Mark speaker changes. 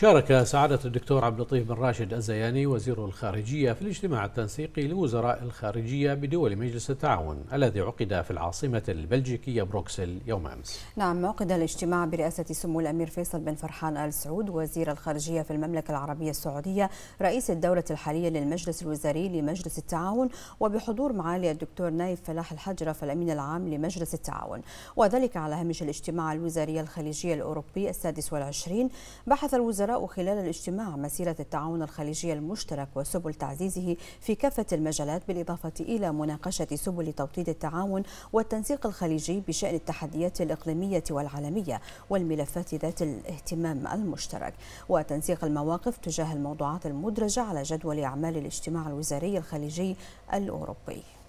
Speaker 1: شارك سعادة الدكتور عبد اللطيف بن راشد الزياني وزير الخارجية في الاجتماع التنسيقي لوزراء الخارجية بدول مجلس التعاون الذي عقد في العاصمة البلجيكية بروكسل يوم أمس
Speaker 2: نعم عقد الاجتماع برئاسة سمو الأمير فيصل بن فرحان آل سعود وزير الخارجية في المملكة العربية السعودية رئيس الدولة الحالية للمجلس الوزاري لمجلس التعاون وبحضور معالي الدكتور نايف فلاح الحجرف الأمين العام لمجلس التعاون وذلك على هامش الاجتماع الوزاري الخليجي الأوروبي السادس والعشرين بحث الوزراء خلال الاجتماع مسيرة التعاون الخليجي المشترك وسبل تعزيزه في كافة المجالات بالإضافة إلى مناقشة سبل توطيد التعاون والتنسيق الخليجي بشأن التحديات الإقليمية والعالمية والملفات ذات الاهتمام المشترك وتنسيق المواقف تجاه الموضوعات المدرجة على جدول أعمال الاجتماع الوزاري الخليجي الأوروبي